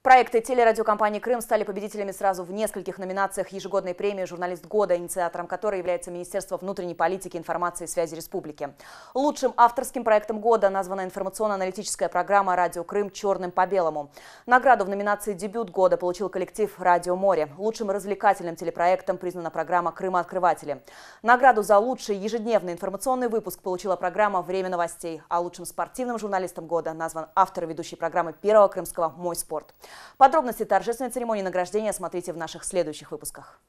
Проекты телерадиокомпании «Крым» стали победителями сразу в нескольких номинациях ежегодной премии «Журналист года», инициатором которой является Министерство внутренней политики, информации и связи республики. Лучшим авторским проектом года названа информационно-аналитическая программа «Радио Крым. Черным по белому». Награду в номинации «Дебют года» получил коллектив «Радио море». Лучшим развлекательным телепроектом признана программа «Крыма открыватели». Награду за лучший ежедневный информационный выпуск получила программа «Время новостей», а лучшим спортивным журналистом года назван автор ведущей программы первого крымского «Мой спорт». Подробности торжественной церемонии награждения смотрите в наших следующих выпусках.